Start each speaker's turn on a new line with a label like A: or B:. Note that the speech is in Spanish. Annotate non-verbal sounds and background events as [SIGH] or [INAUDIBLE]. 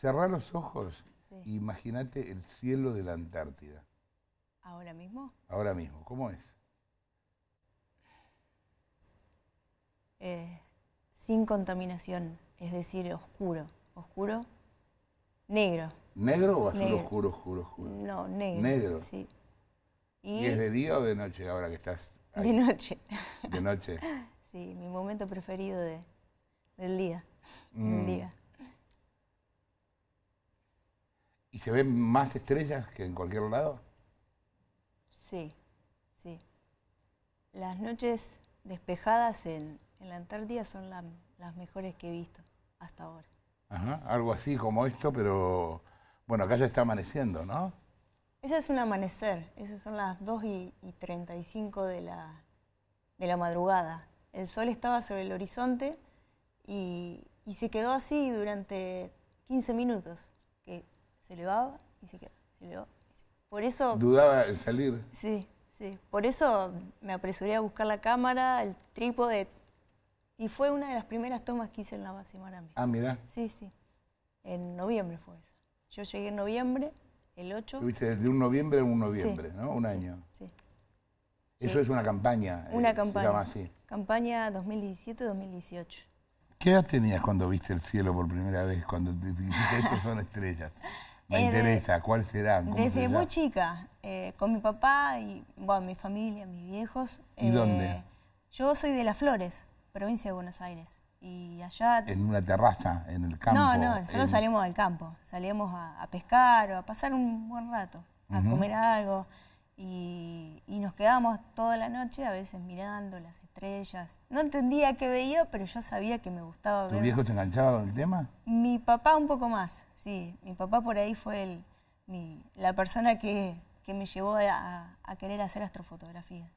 A: Cerrá los ojos e imagínate el cielo de la Antártida.
B: ¿Ahora mismo? Ahora mismo, ¿cómo es? Eh, sin contaminación, es decir, oscuro. Oscuro, negro. ¿Negro o azul oscuro, oscuro, oscuro? No, negro. Negro. Sí.
A: ¿Y, es de día o de noche ahora que estás Ahí. De noche. De noche.
B: [LAUGHS] sí, mi momento preferido de, del día. Mm. Del día.
A: se ven más estrellas que en cualquier lado?
B: Sí, sí. Las noches despejadas en, la Antártida son las mejores que he visto hasta ahora.
A: Ajá, algo así como esto, pero bueno, acá ya está amaneciendo, ¿no?
B: Eso es un amanecer, esas son las 2 y, 35 de la, de la madrugada. El sol estaba sobre el horizonte y, y se quedó así durante 15 minutos, que se elevaba y se quedaba. Se elevaba Por eso... Dudaba el salir. Sí, sí. Por eso me apresuré a buscar la cámara, el trípode. Y fue una de las primeras tomas que hice en la base Ah, mira. Sí, sí. En noviembre fue eso. Yo llegué en noviembre, el 8. Tuviste desde un noviembre a un noviembre, ¿no?
A: Un año. Sí. Eso es una campaña. Una campaña.
B: Campaña 2017-2018.
A: ¿Qué edad tenías cuando viste el cielo por primera vez? Cuando te dijiste, estas son estrellas. Me eh, interesa, ¿cuál será? Desde muy
B: chica, eh, con mi papá y bueno, mi familia, mis viejos. ¿Y eh, dónde? Yo soy de Las Flores, provincia de Buenos Aires. Y allá... ¿En
A: una terraza, en el campo? No, no, solo salimos
B: al campo. Salíamos a, pescar o a pasar un buen rato, a comer algo. Y, nos quedábamos toda la noche, a veces mirando las estrellas. No entendía qué veía, pero yo sabía que me gustaba ver. ¿Tu viejo
A: te enganchaba con tema?
B: Mi papá un poco más, sí. Mi papá por ahí fue el, la persona que, me llevó a querer hacer astrofotografía.